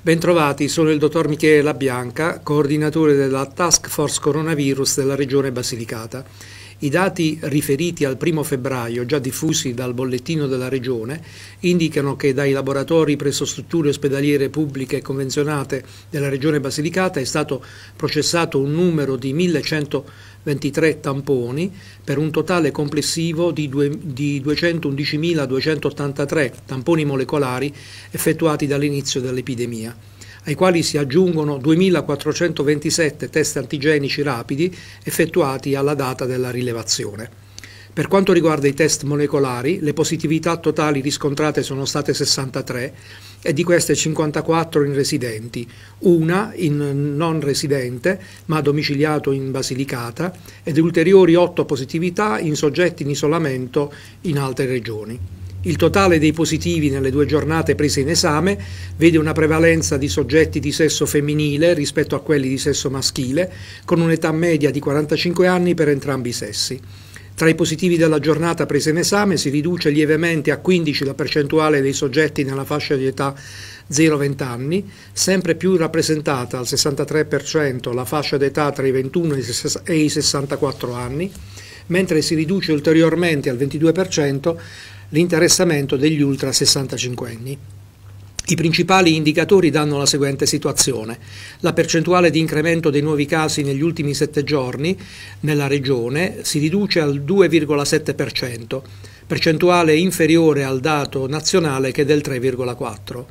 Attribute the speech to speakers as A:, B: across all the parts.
A: Bentrovati, sono il dottor Michele Bianca, coordinatore della Task Force Coronavirus della Regione Basilicata. I dati riferiti al 1 febbraio, già diffusi dal bollettino della Regione, indicano che dai laboratori presso strutture ospedaliere pubbliche e convenzionate della Regione Basilicata è stato processato un numero di 1100 23 tamponi per un totale complessivo di, di 211.283 tamponi molecolari effettuati dall'inizio dell'epidemia ai quali si aggiungono 2.427 test antigenici rapidi effettuati alla data della rilevazione. Per quanto riguarda i test molecolari, le positività totali riscontrate sono state 63 e di queste 54 in residenti, una in non residente ma domiciliato in Basilicata ed ulteriori 8 positività in soggetti in isolamento in altre regioni. Il totale dei positivi nelle due giornate prese in esame vede una prevalenza di soggetti di sesso femminile rispetto a quelli di sesso maschile, con un'età media di 45 anni per entrambi i sessi. Tra i positivi della giornata presa in esame si riduce lievemente a 15 la percentuale dei soggetti nella fascia di età 0-20 anni, sempre più rappresentata al 63% la fascia d'età tra i 21 e i 64 anni, mentre si riduce ulteriormente al 22% l'interessamento degli ultra 65 anni. I principali indicatori danno la seguente situazione. La percentuale di incremento dei nuovi casi negli ultimi sette giorni nella regione si riduce al 2,7%, percentuale inferiore al dato nazionale che è del 3,4%.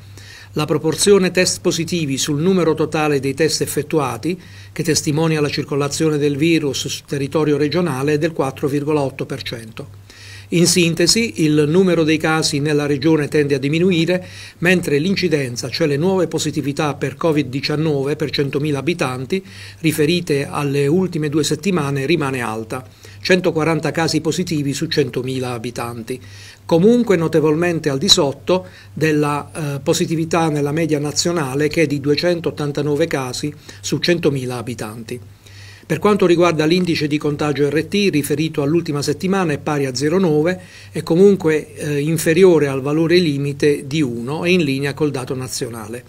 A: La proporzione test positivi sul numero totale dei test effettuati, che testimonia la circolazione del virus sul territorio regionale, è del 4,8%. In sintesi, il numero dei casi nella regione tende a diminuire, mentre l'incidenza, cioè le nuove positività per Covid-19 per 100.000 abitanti, riferite alle ultime due settimane, rimane alta. 140 casi positivi su 100.000 abitanti, comunque notevolmente al di sotto della eh, positività nella media nazionale che è di 289 casi su 100.000 abitanti. Per quanto riguarda l'indice di contagio RT riferito all'ultima settimana è pari a 0,9, è comunque eh, inferiore al valore limite di 1 e in linea col dato nazionale.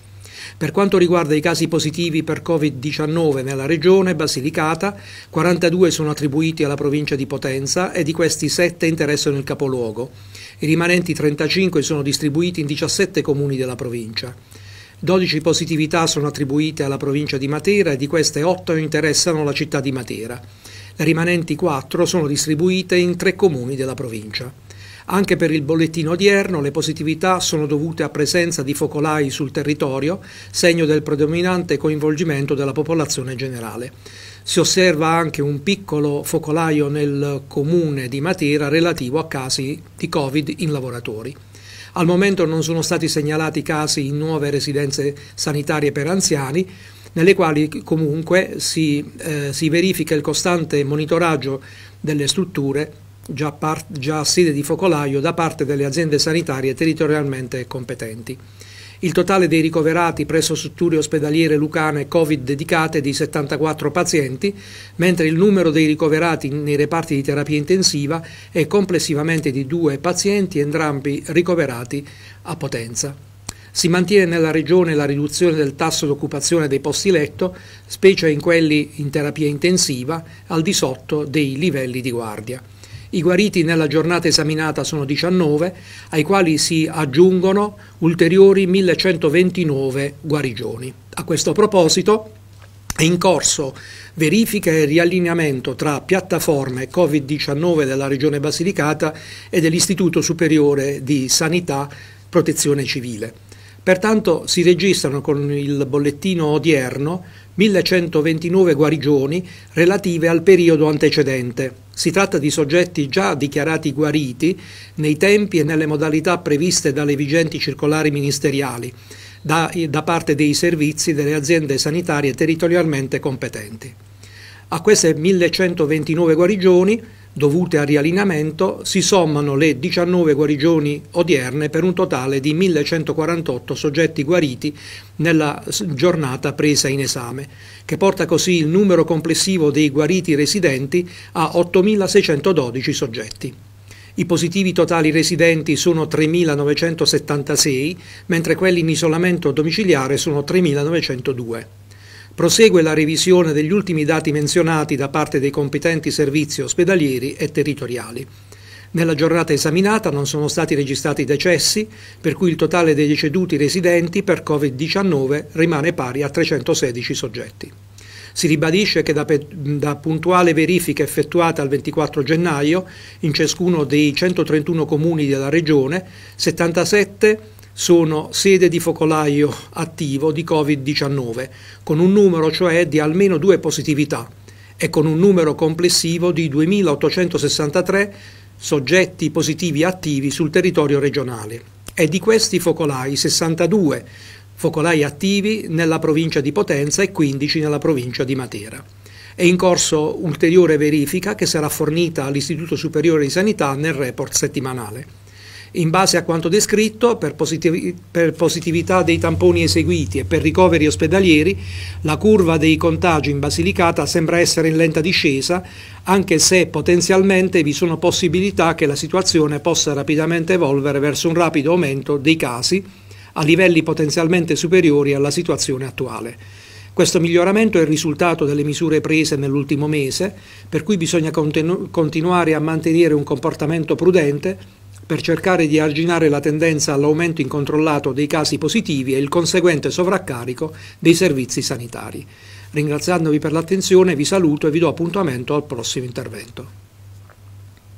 A: Per quanto riguarda i casi positivi per Covid-19 nella regione Basilicata, 42 sono attribuiti alla provincia di Potenza e di questi 7 interessano il capoluogo. I rimanenti 35 sono distribuiti in 17 comuni della provincia. 12 positività sono attribuite alla provincia di Matera e di queste 8 interessano la città di Matera. Le rimanenti 4 sono distribuite in 3 comuni della provincia. Anche per il bollettino odierno le positività sono dovute a presenza di focolai sul territorio, segno del predominante coinvolgimento della popolazione generale. Si osserva anche un piccolo focolaio nel comune di Matera relativo a casi di Covid in lavoratori. Al momento non sono stati segnalati casi in nuove residenze sanitarie per anziani, nelle quali comunque si, eh, si verifica il costante monitoraggio delle strutture già, part, già sede di focolaio da parte delle aziende sanitarie territorialmente competenti. Il totale dei ricoverati presso strutture ospedaliere lucane Covid dedicate è di 74 pazienti, mentre il numero dei ricoverati nei reparti di terapia intensiva è complessivamente di due pazienti, entrambi ricoverati a potenza. Si mantiene nella regione la riduzione del tasso d'occupazione dei posti letto, specie in quelli in terapia intensiva, al di sotto dei livelli di guardia. I guariti nella giornata esaminata sono 19, ai quali si aggiungono ulteriori 1129 guarigioni. A questo proposito è in corso verifica e riallineamento tra piattaforme Covid-19 della Regione Basilicata e dell'Istituto Superiore di Sanità Protezione Civile. Pertanto si registrano con il bollettino odierno 1129 guarigioni relative al periodo antecedente. Si tratta di soggetti già dichiarati guariti nei tempi e nelle modalità previste dalle vigenti circolari ministeriali da, da parte dei servizi delle aziende sanitarie territorialmente competenti. A queste 1129 guarigioni dovute al riallineamento si sommano le 19 guarigioni odierne per un totale di 1148 soggetti guariti nella giornata presa in esame, che porta così il numero complessivo dei guariti residenti a 8612 soggetti. I positivi totali residenti sono 3.976, mentre quelli in isolamento domiciliare sono 3.902 prosegue la revisione degli ultimi dati menzionati da parte dei competenti servizi ospedalieri e territoriali. Nella giornata esaminata non sono stati registrati decessi, per cui il totale dei deceduti residenti per Covid-19 rimane pari a 316 soggetti. Si ribadisce che da, da, puntuale verifica effettuata il 24 gennaio in ciascuno dei 131 comuni della regione, 77 sono sede di focolaio attivo di Covid-19, con un numero cioè di almeno due positività e con un numero complessivo di 2.863 soggetti positivi attivi sul territorio regionale. E di questi focolai 62 focolai attivi nella provincia di Potenza e 15 nella provincia di Matera. È in corso ulteriore verifica che sarà fornita all'Istituto Superiore di Sanità nel report settimanale in base a quanto descritto, per, positivi per, positività dei tamponi eseguiti e per ricoveri ospedalieri, la curva dei contagi in Basilicata sembra essere in lenta discesa, anche se potenzialmente vi sono possibilità che la situazione possa rapidamente evolvere verso un rapido aumento dei casi a livelli potenzialmente superiori alla situazione attuale. Questo miglioramento è il risultato delle misure prese nell'ultimo mese, per cui bisogna continu continuare a mantenere un comportamento prudente per cercare di arginare la tendenza all'aumento incontrollato dei casi positivi e il conseguente sovraccarico dei servizi sanitari. Ringraziandovi per l'attenzione vi saluto e vi do appuntamento al prossimo intervento.